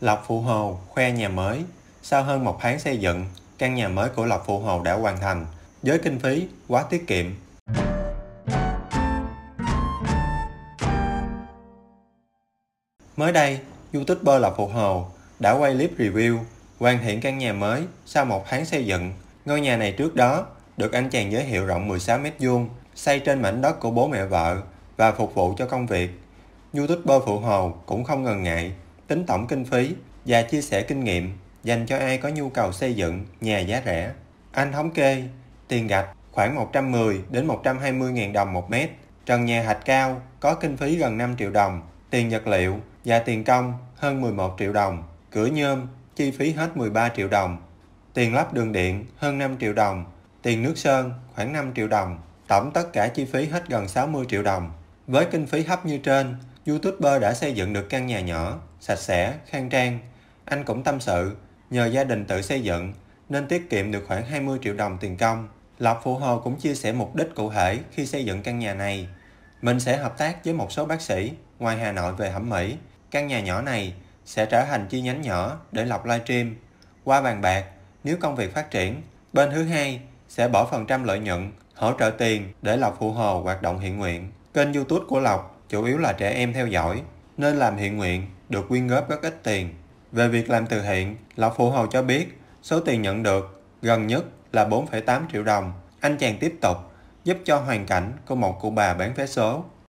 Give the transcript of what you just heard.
Lộc Phụ Hồ khoe nhà mới. Sau hơn một tháng xây dựng, căn nhà mới của Lộc Phụ Hồ đã hoàn thành, với kinh phí quá tiết kiệm. Mới đây, youtuber Lộc Phụ Hồ đã quay clip review hoàn thiện căn nhà mới sau một tháng xây dựng. Ngôi nhà này trước đó được anh chàng giới thiệu rộng 16 mét vuông, xây trên mảnh đất của bố mẹ vợ và phục vụ cho công việc. YouTuber Phụ Hồ cũng không ngần ngại tính tổng kinh phí và chia sẻ kinh nghiệm dành cho ai có nhu cầu xây dựng nhà giá rẻ. Anh thống kê, tiền gạch khoảng 110 đến 120 ngàn đồng một mét, trần nhà hạch cao có kinh phí gần 5 triệu đồng, tiền vật liệu và tiền công hơn 11 triệu đồng, cửa nhôm chi phí hết 13 triệu đồng, tiền lắp đường điện hơn 5 triệu đồng, tiền nước sơn khoảng 5 triệu đồng, tổng tất cả chi phí hết gần 60 triệu đồng. Với kinh phí hấp như trên, YouTuber đã xây dựng được căn nhà nhỏ sạch sẽ, khang trang. Anh cũng tâm sự, nhờ gia đình tự xây dựng nên tiết kiệm được khoảng 20 triệu đồng tiền công. Lộc Phụ Hồ cũng chia sẻ mục đích cụ thể khi xây dựng căn nhà này. Mình sẽ hợp tác với một số bác sĩ ngoài Hà Nội về thẩm mỹ. Căn nhà nhỏ này sẽ trở thành chi nhánh nhỏ để Lộc livestream. Qua bàn bạc, nếu công việc phát triển, bên thứ hai sẽ bỏ phần trăm lợi nhuận, hỗ trợ tiền để Lộc Phụ Hồ hoạt động hiện nguyện. Kênh YouTube của Lộc chủ yếu là trẻ em theo dõi, nên làm thiện nguyện, được quyên góp rất ít tiền. Về việc làm từ thiện, Lão Phụ Hầu cho biết số tiền nhận được gần nhất là 4,8 triệu đồng. Anh chàng tiếp tục giúp cho hoàn cảnh của một cụ bà bán vé số